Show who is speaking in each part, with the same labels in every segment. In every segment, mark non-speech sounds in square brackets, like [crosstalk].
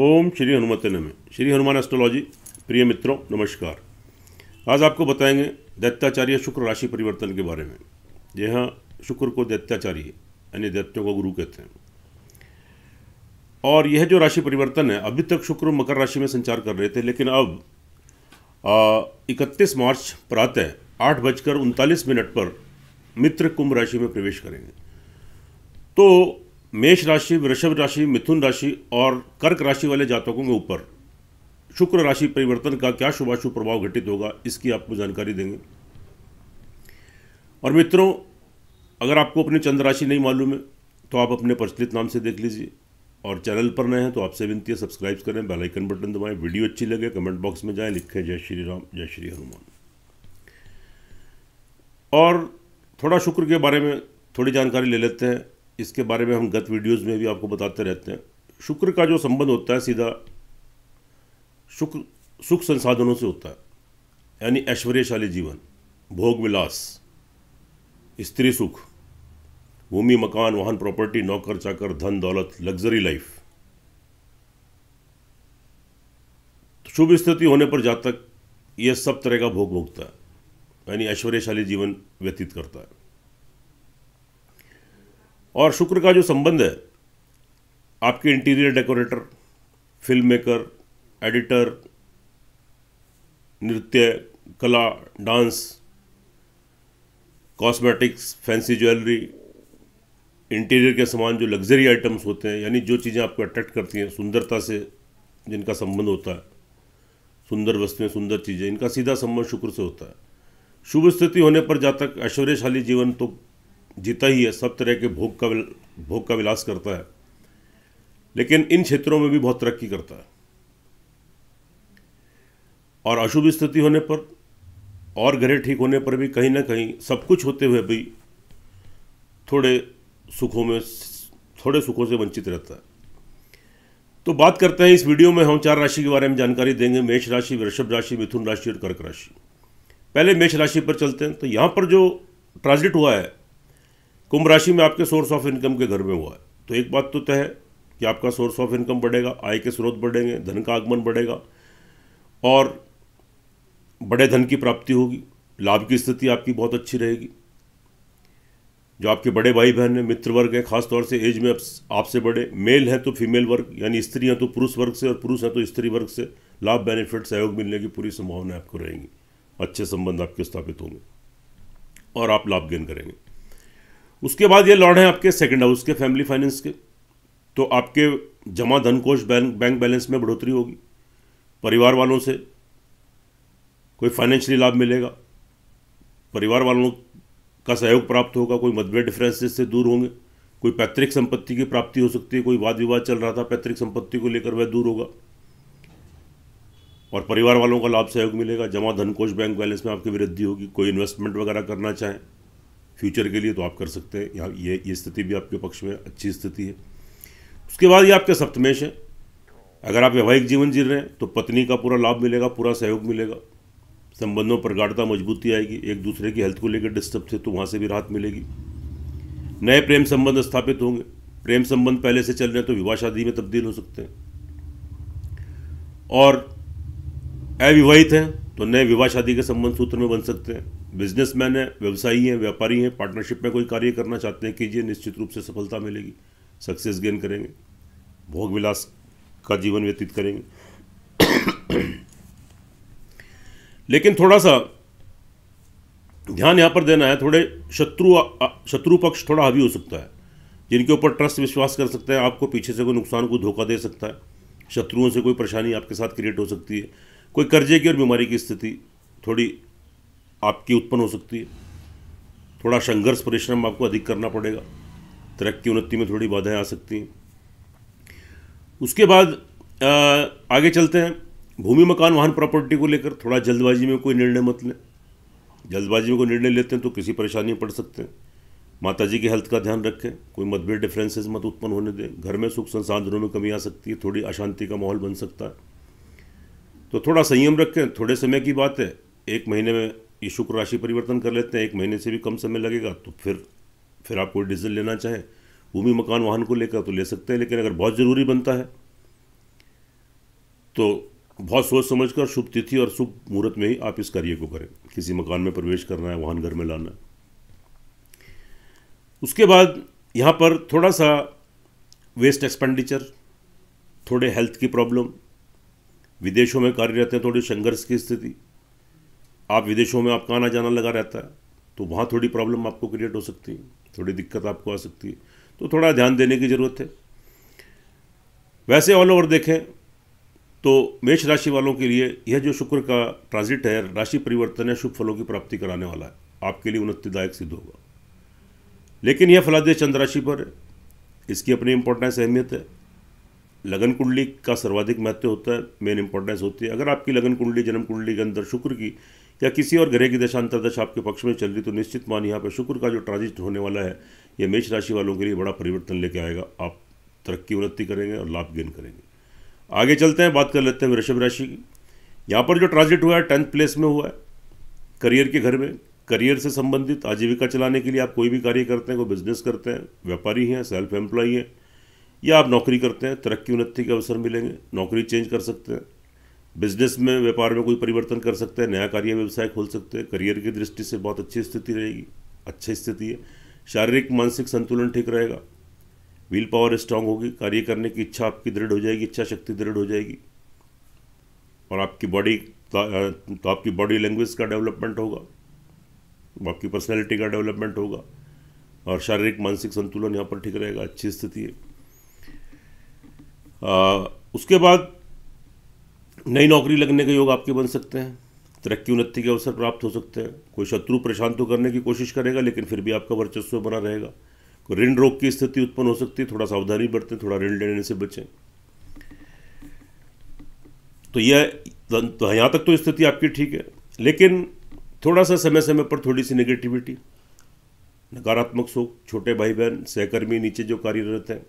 Speaker 1: ओम श्री हनुमत नम श्री हनुमान एस्ट्रोलॉजी प्रिय मित्रों नमस्कार आज आपको बताएंगे दैत्याचार्य शुक्र राशि परिवर्तन के बारे में हाँ शुक्र को दैत्याचार्य यानी दैत्यों को गुरु कहते हैं और यह जो राशि परिवर्तन है अभी तक शुक्र मकर राशि में संचार कर रहे थे लेकिन अब इकतीस मार्च प्रातः आठ बजकर उनतालीस मिनट पर मित्र कुंभ राशि में प्रवेश करेंगे तो मेष राशि वृषभ राशि मिथुन राशि और कर्क राशि वाले जातकों के ऊपर शुक्र राशि परिवर्तन का क्या शुभाशुभ प्रभाव घटित होगा इसकी आपको जानकारी देंगे और मित्रों अगर आपको अपनी चंद्र राशि नहीं मालूम है तो आप अपने प्रचलित नाम से देख लीजिए और चैनल पर नए हैं तो आपसे विनती है सब्सक्राइब करें बेल आइकन बटन दबाएं वीडियो अच्छी लगे कमेंट बॉक्स में जाएं लिखें जय श्री राम जय श्री हनुमान और थोड़ा शुक्र के बारे में थोड़ी जानकारी ले लेते हैं इसके बारे में हम गत वीडियोस में भी आपको बताते रहते हैं शुक्र का जो संबंध होता है सीधा शुक्र सुख संसाधनों से होता है यानी ऐश्वर्यशाली जीवन भोग विलास स्त्री सुख भूमि मकान वाहन प्रॉपर्टी नौकर चाकर धन दौलत लग्जरी लाइफ शुभ स्थिति होने पर जातक यह सब तरह का भोग भोगता है यानी ऐश्वर्यशाली जीवन व्यतीत करता है और शुक्र का जो संबंध है आपके interior decorator film maker editor नृत्य कला dance cosmetics fancy jewellery interior के सामान जो लग्जरी आइटम्स होते हैं यानी जो चीज़ें आपको अट्रैक्ट करती हैं सुंदरता से जिनका संबंध होता है सुंदर वस्तुएं सुंदर चीज़ें इनका सीधा संबंध शुक्र से होता है शुभ स्थिति होने पर जातक ऐश्वर्यशाली जीवन तो जीता ही है सब तरह के भोग का भोग का विलास करता है लेकिन इन क्षेत्रों में भी बहुत तरक्की करता है और अशुभ स्थिति होने पर और घरे ठीक होने पर भी कहीं ना कहीं सब कुछ होते हुए भी थोड़े सुखों में थोड़े सुखों से वंचित रहता है तो बात करते हैं इस वीडियो में हम चार राशि के बारे में जानकारी देंगे मेष राशि वृषभ राशि मिथुन राशि और कर्क राशि पहले मेष राशि पर चलते हैं तो यहाँ पर जो ट्रांजिट हुआ है कुंभ राशि में आपके सोर्स ऑफ इनकम के घर में हुआ है तो एक बात तो तय है कि आपका सोर्स ऑफ इनकम बढ़ेगा आय के स्रोत बढ़ेंगे धन का आगमन बढ़ेगा और बड़े धन की प्राप्ति होगी लाभ की स्थिति आपकी बहुत अच्छी रहेगी जो आपके बड़े भाई बहन हैं मित्र वर्ग हैं खासतौर से एज में आपसे बड़े मेल हैं तो फीमेल वर्ग यानी स्त्री हैं तो पुरुष वर्ग से और पुरुष हैं तो स्त्री वर्ग से लाभ बेनिफिट सहयोग मिलने की पूरी संभावना आपको रहेंगी अच्छे संबंध आपके स्थापित होंगे और आप लाभ गेन करेंगे उसके बाद ये लॉर्ड हैं आपके सेकंड हाउस के फैमिली फाइनेंस के तो आपके जमा कोष बैंक बैंक बैलेंस में बढ़ोतरी होगी परिवार वालों से कोई फाइनेंशियली लाभ मिलेगा परिवार वालों का सहयोग प्राप्त होगा कोई मतभेद डिफरेंसेस से दूर होंगे कोई पैतृक संपत्ति की प्राप्ति हो सकती है कोई वाद विवाद चल रहा था पैतृक संपत्ति को लेकर वह दूर होगा और परिवार वालों का लाभ सहयोग मिलेगा जमा कोष बैंक बैलेंस में आपकी वृद्धि होगी कोई इन्वेस्टमेंट वगैरह करना चाहें फ्यूचर के लिए तो आप कर सकते हैं यहाँ ये ये स्थिति भी आपके पक्ष में अच्छी स्थिति है उसके बाद ये आपके सप्तमेश है अगर आप वैवाहिक जीवन जी रहे हैं तो पत्नी का पूरा लाभ मिलेगा पूरा सहयोग मिलेगा संबंधों पर गाढ़ता मजबूती आएगी एक दूसरे की हेल्थ को लेकर डिस्टर्ब थे तो वहाँ से भी राहत मिलेगी नए प्रेम संबंध स्थापित होंगे प्रेम संबंध पहले से चल रहे हैं तो विवाह शादी में तब्दील हो सकते हैं और अविवाहित हैं तो नए विवाह शादी के संबंध सूत्र में बन सकते हैं बिजनेसमैन है व्यवसायी हैं व्यापारी हैं पार्टनरशिप में कोई कार्य करना चाहते हैं कीजिए निश्चित रूप से सफलता मिलेगी सक्सेस गेन करेंगे भोग विलास का जीवन व्यतीत करेंगे [coughs] लेकिन थोड़ा सा ध्यान यहाँ पर देना है थोड़े शत्रु शत्रु पक्ष थोड़ा हावी हो सकता है जिनके ऊपर ट्रस्ट विश्वास कर सकते हैं आपको पीछे से कोई नुकसान को धोखा दे सकता है शत्रुओं से कोई परेशानी आपके साथ क्रिएट हो सकती है कोई कर्जे की और बीमारी की स्थिति थोड़ी आपकी उत्पन्न हो सकती है थोड़ा संघर्ष परिश्रम आपको अधिक करना पड़ेगा तरक्की उन्नति में थोड़ी बाधाएं आ सकती हैं उसके बाद आगे चलते हैं भूमि मकान वाहन प्रॉपर्टी को लेकर थोड़ा जल्दबाजी में कोई निर्णय मत लें जल्दबाजी में कोई निर्णय लेते हैं तो किसी परेशानी में पड़ सकते हैं माता जी की हेल्थ का ध्यान रखें कोई मतभेद डिफ्रेंसेज मत उत्पन्न होने दें घर में सुख संसाधनों में कमी आ सकती है थोड़ी अशांति का माहौल बन सकता है तो थोड़ा संयम रखें थोड़े समय की बात है एक महीने में ये शुक्र राशि परिवर्तन कर लेते हैं एक महीने से भी कम समय लगेगा तो फिर फिर आप कोई डिसीजन लेना चाहें भूमि मकान वाहन को लेकर तो ले सकते हैं लेकिन अगर बहुत ज़रूरी बनता है तो बहुत सोच समझ कर शुभ तिथि और शुभ मुहूर्त में ही आप इस कार्य को करें किसी मकान में प्रवेश करना है वाहन घर में लाना है उसके बाद यहाँ पर थोड़ा सा वेस्ट एक्सपेंडिचर थोड़े हेल्थ की प्रॉब्लम विदेशों में कार्यरत हैं थोड़ी संघर्ष की स्थिति आप विदेशों में आपका आना जाना लगा रहता है तो वहाँ थोड़ी प्रॉब्लम आपको क्रिएट हो सकती है थोड़ी दिक्कत आपको आ सकती है तो थोड़ा ध्यान देने की ज़रूरत है वैसे ऑल ओवर देखें तो मेष राशि वालों के लिए यह जो शुक्र का ट्रांजिट है राशि परिवर्तन है शुभ फलों की प्राप्ति कराने वाला है आपके लिए उन्नतिदायक सिद्ध होगा लेकिन यह फलादेश चंद्र राशि पर है इसकी अपनी इंपॉर्टेंस अहमियत है लगन कुंडली का सर्वाधिक महत्व होता है मेन इंपॉर्टेंस होती है अगर आपकी लगन कुंडली जन्म कुंडली के अंदर शुक्र की या किसी और ग्रह की दशा आपके पक्ष में चल रही तो निश्चित मान यहाँ पर शुक्र का जो ट्रांजिट होने वाला है ये मेष राशि वालों के लिए बड़ा परिवर्तन लेके आएगा आप तरक्की उन्नति करेंगे और लाभ गेन करेंगे आगे चलते हैं बात कर लेते हैं वृषभ राशि की यहाँ पर जो ट्रांजिट हुआ है टेंथ प्लेस में हुआ है करियर के घर में करियर से संबंधित आजीविका चलाने के लिए आप कोई भी कार्य करते हैं कोई बिजनेस करते हैं व्यापारी हैं सेल्फ एम्प्लॉई हैं या आप नौकरी करते हैं तरक्की उन्नति के अवसर मिलेंगे नौकरी चेंज कर सकते हैं बिजनेस में व्यापार में कोई परिवर्तन कर सकते हैं नया कार्य व्यवसाय खोल सकते हैं करियर की दृष्टि से बहुत अच्छी स्थिति रहेगी अच्छी स्थिति है शारीरिक मानसिक संतुलन ठीक रहेगा विल पावर स्ट्रांग होगी कार्य करने की इच्छा आपकी दृढ़ हो जाएगी इच्छा शक्ति दृढ़ हो जाएगी और आपकी बॉडी तो आपकी बॉडी लैंग्वेज का डेवलपमेंट होगा आपकी पर्सनैलिटी का डेवलपमेंट होगा और शारीरिक मानसिक संतुलन यहाँ पर ठीक रहेगा अच्छी स्थिति है आ, उसके बाद नई नौकरी लगने के योग आपके बन सकते हैं तरक्की उन्नति के अवसर प्राप्त हो सकते हैं कोई शत्रु परेशान तो करने की कोशिश करेगा लेकिन फिर भी आपका वर्चस्व बना रहेगा कोई ऋण रोग की स्थिति उत्पन्न हो सकती है थोड़ा सावधानी बरतें थोड़ा ऋण लेने से बचें तो यह तो यहाँ तक तो स्थिति आपकी ठीक है लेकिन थोड़ा सा समय समय पर थोड़ी सी नेगेटिविटी नकारात्मक सोच छोटे भाई बहन सहकर्मी नीचे जो कार्यरत हैं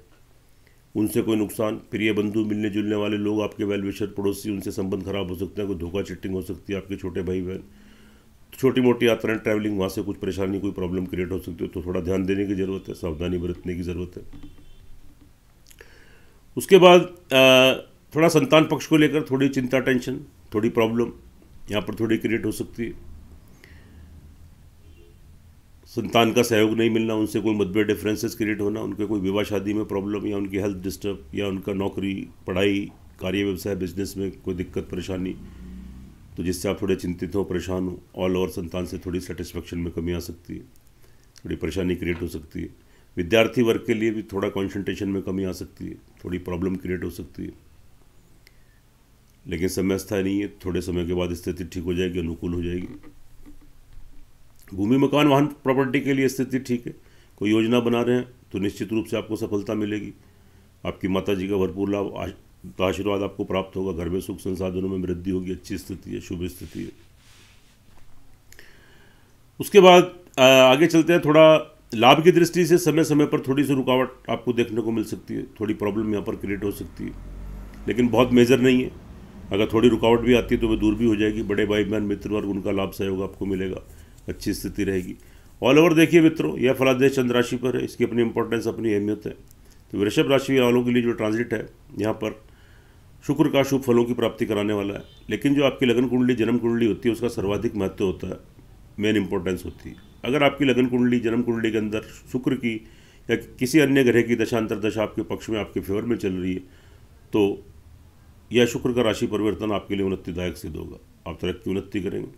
Speaker 1: उनसे कोई नुकसान प्रिय बंधु मिलने जुलने वाले लोग आपके वेलविशर पड़ोसी उनसे संबंध खराब हो सकते हैं कोई धोखा चिट्टिंग हो सकती है आपके छोटे भाई बहन तो छोटी मोटी यात्राएं ट्रैवलिंग वहाँ से कुछ परेशानी कोई प्रॉब्लम क्रिएट हो सकती है तो थोड़ा ध्यान देने की ज़रूरत है सावधानी बरतने की ज़रूरत है उसके बाद थोड़ा संतान पक्ष को लेकर थोड़ी चिंता टेंशन थोड़ी प्रॉब्लम यहाँ पर थोड़ी क्रिएट हो सकती है संतान का सहयोग नहीं मिलना उनसे कोई मतभेद डिफरेंसेस क्रिएट होना उनके कोई विवाह शादी में प्रॉब्लम या उनकी हेल्थ डिस्टर्ब या उनका नौकरी पढ़ाई कार्य व्यवसाय बिजनेस में कोई दिक्कत परेशानी तो जिससे आप थोड़े चिंतित हो परेशान हो ऑल ओवर संतान से थोड़ी सेटिस्फेक्शन में कमी आ सकती है थोड़ी परेशानी क्रिएट हो सकती है विद्यार्थी वर्ग के लिए भी थोड़ा कॉन्सेंट्रेशन में कमी आ सकती है थोड़ी प्रॉब्लम क्रिएट हो सकती है लेकिन समय स्थायी नहीं है थोड़े समय के बाद स्थिति ठीक हो जाएगी अनुकूल हो जाएगी भूमि मकान वाहन प्रॉपर्टी के लिए स्थिति ठीक है कोई योजना बना रहे हैं तो निश्चित रूप से आपको सफलता मिलेगी आपकी माता जी का भरपूर लाभ तो आशीर्वाद आपको प्राप्त होगा घर में सुख संसाधनों में वृद्धि होगी अच्छी स्थिति है शुभ स्थिति है उसके बाद आगे चलते हैं थोड़ा लाभ की दृष्टि से समय समय पर थोड़ी सी रुकावट आपको देखने को मिल सकती है थोड़ी प्रॉब्लम यहाँ पर क्रिएट हो सकती है लेकिन बहुत मेजर नहीं है अगर थोड़ी रुकावट भी आती है तो वह दूर भी हो जाएगी बड़े भाई बहन मित्र वर्ग उनका लाभ सहयोग आपको मिलेगा अच्छी स्थिति रहेगी ऑल ओवर देखिए मित्रों यह फलादेश चंद्र राशि पर है इसकी अपनी इंपॉर्टेंस अपनी अहमियत है तो वृषभ राशि वालों के लिए जो ट्रांजिट है यहाँ पर शुक्र का शुभ फलों की प्राप्ति कराने वाला है लेकिन जो आपकी लगन कुंडली जन्म कुंडली होती है उसका सर्वाधिक महत्व होता है मेन इंपॉर्टेंस होती है अगर आपकी लगन कुंडली जन्म कुंडली के अंदर शुक्र की या किसी अन्य ग्रह की दशांतर दशा आपके पक्ष में आपके फेवर में चल रही है तो यह शुक्र का राशि परिवर्तन आपके लिए उन्नतिदायक सिद्ध होगा आप तरक्की उन्नति करेंगे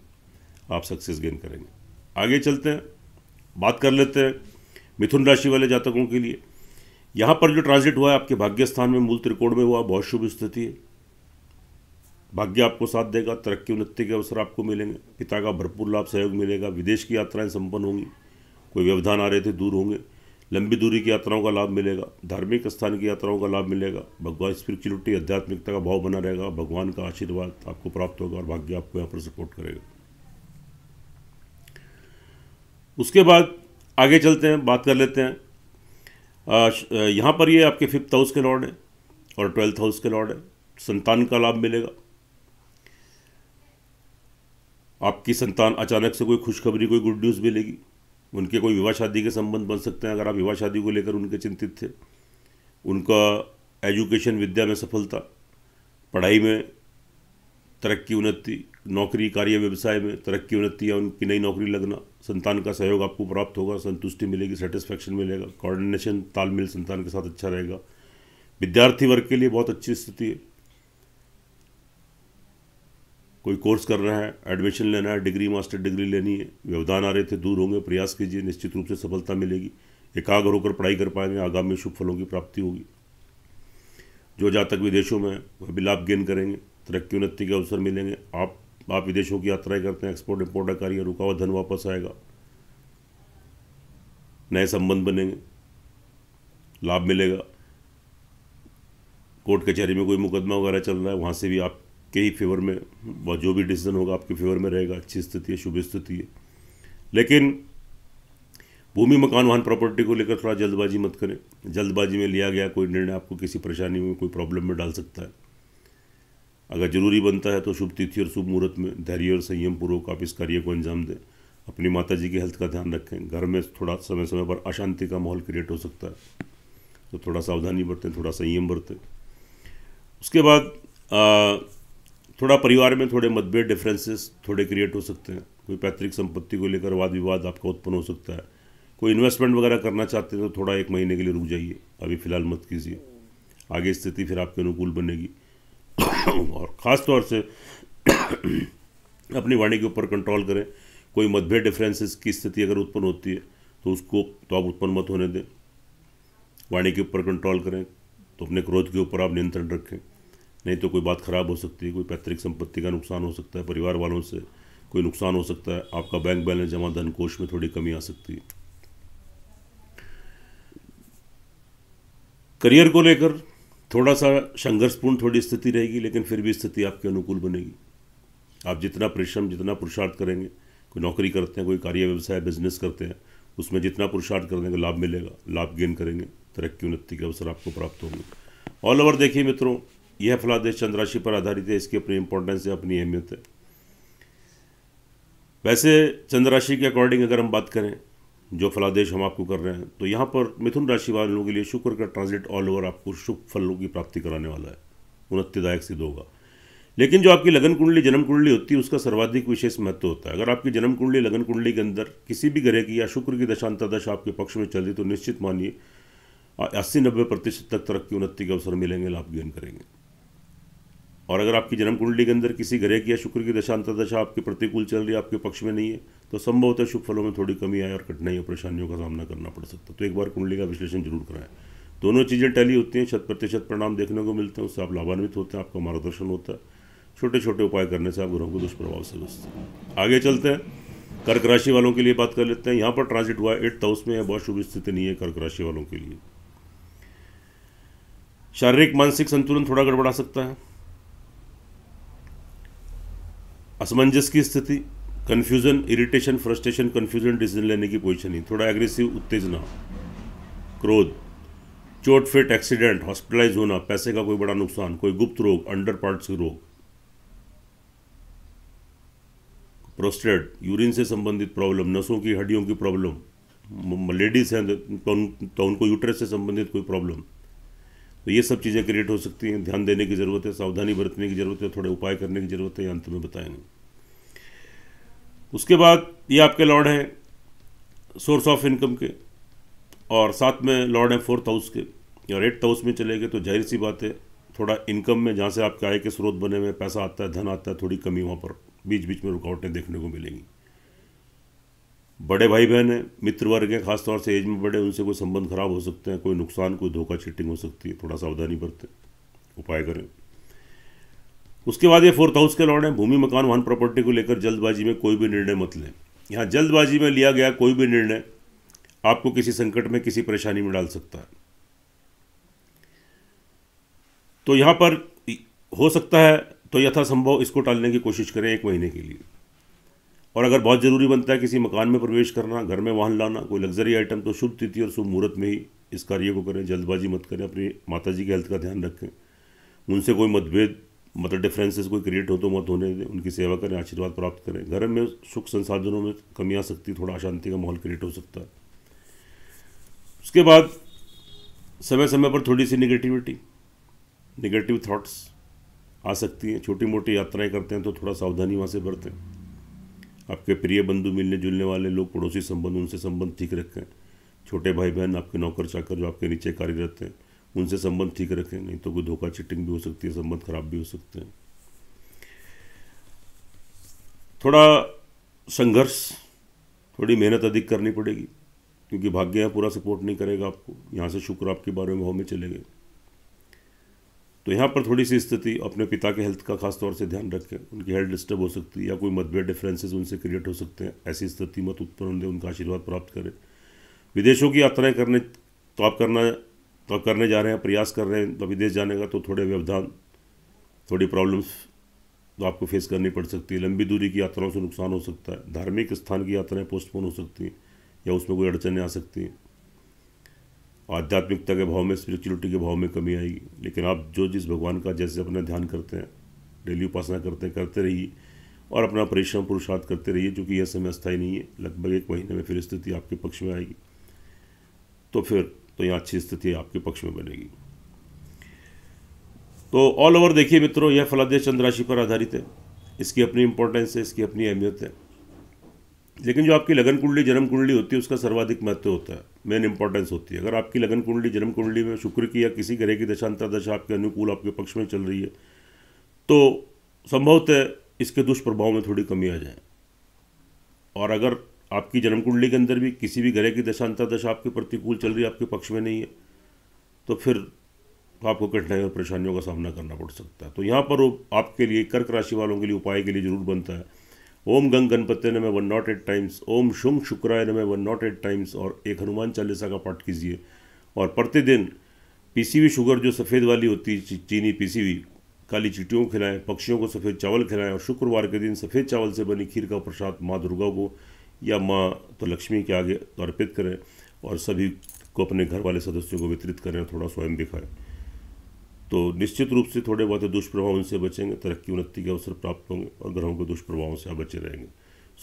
Speaker 1: आप सक्सेस गेन करेंगे आगे चलते हैं बात कर लेते हैं मिथुन राशि वाले जातकों के लिए यहाँ पर जो ट्रांजिट हुआ है आपके भाग्य स्थान में मूल त्रिकोण में हुआ बहुत शुभ स्थिति है भाग्य आपको साथ देगा तरक्की उन्नति के अवसर आपको मिलेंगे पिता का भरपूर लाभ सहयोग मिलेगा विदेश की यात्राएं संपन्न होंगी कोई व्यवधान आ रहे थे दूर होंगे लंबी दूरी की यात्राओं का लाभ मिलेगा धार्मिक स्थान की यात्राओं का लाभ मिलेगा भगवान स्पिरिचुअलिटी आध्यात्मिकता का भाव बना रहेगा भगवान का आशीर्वाद आपको प्राप्त होगा और भाग्य आपको यहाँ पर सपोर्ट करेगा उसके बाद आगे चलते हैं बात कर लेते हैं यहाँ पर ये आपके फिफ्थ हाउस के लॉर्ड हैं और ट्वेल्थ हाउस के लॉर्ड हैं संतान का लाभ मिलेगा आपकी संतान अचानक से कोई खुशखबरी कोई गुड न्यूज़ मिलेगी उनके कोई विवाह शादी के संबंध बन सकते हैं अगर आप विवाह शादी को लेकर उनके चिंतित थे उनका एजुकेशन विद्या में सफलता पढ़ाई में तरक्की उन्नति नौकरी कार्य व्यवसाय में तरक्की उन्नति या उनकी नई नौकरी लगना संतान का सहयोग आपको प्राप्त होगा संतुष्टि मिलेगी सेटिस्फैक्शन मिलेगा कोऑर्डिनेशन तालमेल संतान के साथ अच्छा रहेगा विद्यार्थी वर्ग के लिए बहुत अच्छी स्थिति है कोई कोर्स कर रहा है एडमिशन लेना है डिग्री मास्टर डिग्री लेनी है व्यवधान आ रहे थे दूर होंगे प्रयास कीजिए निश्चित रूप से सफलता मिलेगी एकाग्र होकर पढ़ाई कर पाएंगे आगामी शुभ फलों की प्राप्ति होगी जो जातक विदेशों में वह भी लाभ गेन करेंगे तरक्की उन्नति के अवसर मिलेंगे आप आप विदेशों की यात्राएं करते हैं एक्सपोर्ट इम्पोर्ट का कार्य रुका हुआ धन वापस आएगा नए संबंध बनेंगे लाभ मिलेगा कोर्ट कचहरी में कोई मुकदमा वगैरह चल रहा है वहाँ से भी आपके ही फेवर में जो भी डिसीजन होगा आपके फेवर में रहेगा अच्छी स्थिति है शुभ स्थिति है लेकिन भूमि मकान वाहन प्रॉपर्टी को लेकर थोड़ा जल्दबाजी मत करें जल्दबाजी में लिया गया कोई निर्णय आपको किसी परेशानी में कोई प्रॉब्लम में डाल सकता है अगर जरूरी बनता है तो शुभ तिथि और शुभ मुहूर्त में धैर्य और संयम पूर्वक आप इस कार्य को अंजाम दें अपनी माता जी की हेल्थ का ध्यान रखें घर में थोड़ा समय समय पर अशांति का माहौल क्रिएट हो सकता है तो थोड़ा सावधानी बरतें थोड़ा संयम बरतें उसके बाद आ, थोड़ा परिवार में थोड़े मतभेद डिफरेंसेस थोड़े क्रिएट हो सकते हैं कोई पैतृक संपत्ति को लेकर वाद विवाद आपका उत्पन्न हो सकता है कोई इन्वेस्टमेंट वगैरह करना चाहते हैं तो थोड़ा एक महीने के लिए रुक जाइए अभी फ़िलहाल मत कीजिए आगे स्थिति फिर आपके अनुकूल बनेगी और ख़ास तौर से अपनी वाणी के ऊपर कंट्रोल करें कोई मतभेद डिफरेंसेस की स्थिति अगर उत्पन्न होती है तो उसको तो आप उत्पन्न मत होने दें वाणी के ऊपर कंट्रोल करें तो अपने क्रोध के ऊपर आप नियंत्रण रखें नहीं तो कोई बात ख़राब हो सकती है कोई पैतृक संपत्ति का नुकसान हो सकता है परिवार वालों से कोई नुकसान हो सकता है आपका बैंक बैलेंस जमा धन कोष में थोड़ी कमी आ सकती है करियर को लेकर थोड़ा सा संघर्षपूर्ण थोड़ी स्थिति रहेगी लेकिन फिर भी स्थिति आपके अनुकूल बनेगी आप जितना परिश्रम जितना पुरुषार्थ करेंगे कोई नौकरी करते हैं कोई कार्य व्यवसाय बिजनेस करते हैं उसमें जितना पुरुषार्थ करने का तो लाभ मिलेगा लाभ गेन करेंगे तरक्की उन्नति के अवसर आपको प्राप्त होंगे ऑल ओवर देखिए मित्रों यह फलादेश चंद्राशि पर आधारित है इसकी अपनी इंपॉर्टेंस है अपनी अहमियत है वैसे चंद्राशि के अकॉर्डिंग अगर हम बात करें जो फलादेश हम आपको कर रहे हैं तो यहाँ पर मिथुन राशि वालों के लिए शुक्र का ट्रांजिट ऑल ओवर आपको शुभ फलों की प्राप्ति कराने वाला है उन्नतिदायक सिद्ध होगा लेकिन जो आपकी लगन कुंडली जन्म कुंडली होती है उसका सर्वाधिक विशेष महत्व होता है अगर आपकी जन्म कुंडली लगन कुंडली के अंदर किसी भी ग्रह की या शुक्र की दशांतरदश आपके पक्ष में चल रही तो निश्चित मानिए अस्सी नब्बे प्रतिशत तक तरक्की उन्नति के अवसर मिलेंगे लाभ गेन करेंगे और अगर आपकी जन्म कुंडली के अंदर किसी ग्रह की या शुक्र की दशा अंतरदशा आपके प्रतिकूल चल रही है आपके पक्ष में नहीं है तो संभवतः शुभ फलों में थोड़ी कमी आए और कठिनाइयों परेशानियों का सामना करना पड़ सकता है तो एक बार कुंडली का विश्लेषण जरूर कराएं दोनों चीज़ें टैली होती हैं शत प्रतिशत परिणाम देखने को मिलते हैं उससे आप लाभान्वित होते हैं आपका मार्गदर्शन होता है छोटे छोटे उपाय करने से आप ग्रहों को दुष्प्रभाव से बचते हैं आगे चलते हैं कर्क राशि वालों के लिए बात कर लेते हैं यहाँ पर ट्रांजिट हुआ है एट्थ हाउस में है बहुत शुभ स्थिति नहीं है कर्क राशि वालों के लिए शारीरिक मानसिक संतुलन थोड़ा गड़बड़ा सकता है असमंजस की स्थिति confusion irritation frustration confusion decision लेने की पोजिशन ही थोड़ा एग्रेसिव उत्तेजना क्रोध चोट फिट एक्सीडेंट हॉस्पिटलाइज होना पैसे का कोई बड़ा नुकसान कोई गुप्त रोग अंडर पार्ट्स रोग प्रोस्टेट यूरिन से संबंधित प्रॉब्लम नसों की हड्डियों की प्रॉब्लम लेडीज़ हैं तो, तो उनको यूट्रस से संबंधित कोई प्रॉब्लम तो ये सब चीज़ें क्रिएट हो सकती हैं ध्यान देने की ज़रूरत है सावधानी बरतने की ज़रूरत है थोड़े उपाय करने की ज़रूरत है अंत में बताएंगे उसके बाद ये आपके लॉर्ड हैं सोर्स ऑफ इनकम के और साथ में लॉर्ड हैं फोर्थ हाउस के और एट्थ हाउस में चले गए तो जाहिर सी बात है थोड़ा इनकम में जहाँ से आपके आय के स्रोत बने हुए पैसा आता है धन आता है थोड़ी कमी वहाँ पर बीच बीच में रुकावटें देखने को मिलेंगी बड़े भाई बहन हैं मित्र वर्ग हैं खासतौर से एज में बड़े उनसे कोई संबंध खराब हो सकते हैं कोई नुकसान कोई धोखा चिटिंग हो सकती है थोड़ा सावधानी बरतें उपाय करें उसके बाद ये फोर्थ हाउस के लॉर्ड हैं भूमि मकान वाहन प्रॉपर्टी को लेकर जल्दबाजी में कोई भी निर्णय मत लें यहाँ जल्दबाजी में लिया गया कोई भी निर्णय आपको किसी संकट में किसी परेशानी में डाल सकता है तो यहाँ पर हो सकता है तो यथासंभव इसको टालने की कोशिश करें एक महीने के लिए और अगर बहुत ज़रूरी बनता है किसी मकान में प्रवेश करना घर में वाहन लाना कोई लग्जरी आइटम तो शुभ तिथि और शुभ मुहूर्त में ही इस कार्य को करें जल्दबाजी मत करें अपनी माता जी की हेल्थ का ध्यान रखें उनसे कोई मतभेद मतलब डिफरेंसेस कोई क्रिएट हो तो मत होने दें उनकी सेवा करें आशीर्वाद प्राप्त करें घर में सुख संसाधनों में कमी आ सकती थोड़ा अशांति का माहौल क्रिएट हो सकता है उसके बाद समय समय पर थोड़ी सी निगेटिविटी निगेटिव थाट्स आ सकती हैं छोटी मोटी यात्राएं करते हैं तो थोड़ा सावधानी वहाँ से बरतें आपके प्रिय बंधु मिलने जुलने वाले लोग पड़ोसी संबंध उनसे संबंध ठीक रखें छोटे भाई बहन आपके नौकर चाकर जो आपके नीचे कार्यरत हैं उनसे संबंध ठीक रखें नहीं तो कोई धोखा चिटिंग भी हो सकती है संबंध खराब भी हो सकते हैं थोड़ा संघर्ष थोड़ी मेहनत अधिक करनी पड़ेगी क्योंकि भाग्य यहाँ पूरा सपोर्ट नहीं करेगा आपको यहाँ से शुक्र आपके बारे में भाव में चले गए तो यहाँ पर थोड़ी सी स्थिति अपने पिता के हेल्थ का खास तौर से ध्यान रखें उनकी हेल्थ डिस्टर्ब हो सकती है या कोई मतभेद डिफरेंसेस उनसे क्रिएट हो सकते हैं ऐसी स्थिति मत उत्पन्न दें उनका आशीर्वाद प्राप्त करें विदेशों की यात्राएँ करने तो आप करना तो आप करने जा रहे हैं प्रयास कर रहे हैं तो विदेश जाने का तो थोड़े व्यवधान थोड़ी प्रॉब्लम्स तो आपको फेस करनी पड़ सकती है लंबी दूरी की यात्राओं से नुकसान हो सकता है धार्मिक स्थान की यात्राएँ पोस्टपोन हो सकती हैं या उसमें कोई अड़चने आ सकती हैं आध्यात्मिकता के भाव में स्पिरिचुअलिटी के भाव में कमी आएगी लेकिन आप जो जिस भगवान का जैसे अपना ध्यान करते हैं डेली उपासना करते हैं करते रहिए और अपना परिश्रम पुरुषार्थ करते रहिए क्योंकि यह समय अस्थायी नहीं है लगभग एक महीने में फिर स्थिति आपके पक्ष में आएगी तो फिर तो यहाँ अच्छी स्थिति आपके पक्ष में बनेगी तो ऑल ओवर देखिए मित्रों यह फलादेश चंद्र राशि पर आधारित है इसकी अपनी इंपॉर्टेंस है इसकी अपनी अहमियत है लेकिन जो आपकी लगन कुंडली जन्म कुंडली होती है उसका सर्वाधिक महत्व होता है मेन इंपॉर्टेंस होती है अगर आपकी लगन कुंडली जन्म कुंडली में शुक्र की या किसी ग्रह की दशा अंतरदशा आपके अनुकूल आपके पक्ष में चल रही है तो संभवतः इसके दुष्प्रभाव में थोड़ी कमी आ जाए और अगर आपकी जन्म कुंडली के अंदर भी किसी भी ग्रह की दशा अंतरदशा आपके प्रतिकूल चल रही है आपके पक्ष में नहीं है तो फिर आपको कठिनाई और परेशानियों का सामना करना पड़ सकता है तो यहाँ पर वो आपके लिए कर्क राशि वालों के लिए उपाय के लिए जरूर बनता है ओम गंग गणपत्य मैं वन नॉट एट टाइम्स ओम शुम शुक्राय मैं वन नॉट एट टाइम्स और एक हनुमान चालीसा का पाठ कीजिए और प्रतिदिन पीसी शुगर जो सफ़ेद वाली होती है चीनी पीसी हुई काली चीटियों को खिलाएं पक्षियों को सफ़ेद चावल खिलाएं और शुक्रवार के दिन सफ़ेद चावल से बनी खीर का प्रसाद माँ दुर्गा को या माँ तो लक्ष्मी के आगे अर्पित करें और सभी को अपने घर वाले सदस्यों को वितरित करें थोड़ा स्वयं भी खाएँ तो निश्चित रूप से थोड़े बहुत दुष्प्रभाव इनसे बचेंगे तरक्की उन्नति के अवसर प्राप्त होंगे और ग्रहों के दुष्प्रभावों से आप बचे रहेंगे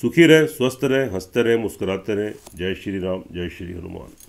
Speaker 1: सुखी रहें स्वस्थ रहें हंसते रहें मुस्कुराते रहें जय श्री राम जय श्री हनुमान